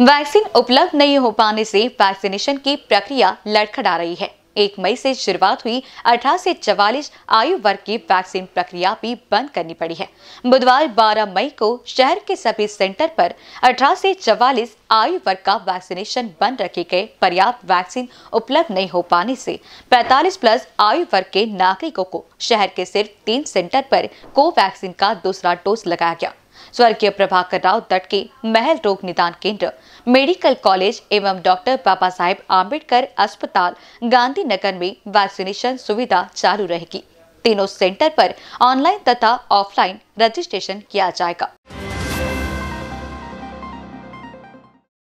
vaccine उपलब्ध नहीं हो पाने से वैक्सीनेशन की प्रक्रिया लड़खड़ा रही है एक मई से शुरुआत हुई अठारह से चवालीस आयु वर्ग की वैक्सीन प्रक्रिया भी बंद करनी पड़ी है बुधवार 12 मई को शहर के सभी सेंटर पर अठारह से चवालीस आयु वर्ग का वैक्सीनेशन बंद रखे गए पर्याप्त वैक्सीन उपलब्ध नहीं हो पाने से 45 प्लस आयु वर्ग के नागरिकों को शहर के सिर्फ तीन सेंटर पर कोवैक्सीन का दूसरा डोज लगाया गया स्वर्गीय प्रभाकर राव तट के महल रोग निदान केंद्र मेडिकल कॉलेज एवं डॉक्टर बाबा साहेब आम्बेडकर अस्पताल गांधीनगर में वैक्सीनेशन सुविधा चालू रहेगी तीनों सेंटर पर ऑनलाइन तथा ऑफलाइन रजिस्ट्रेशन किया जाएगा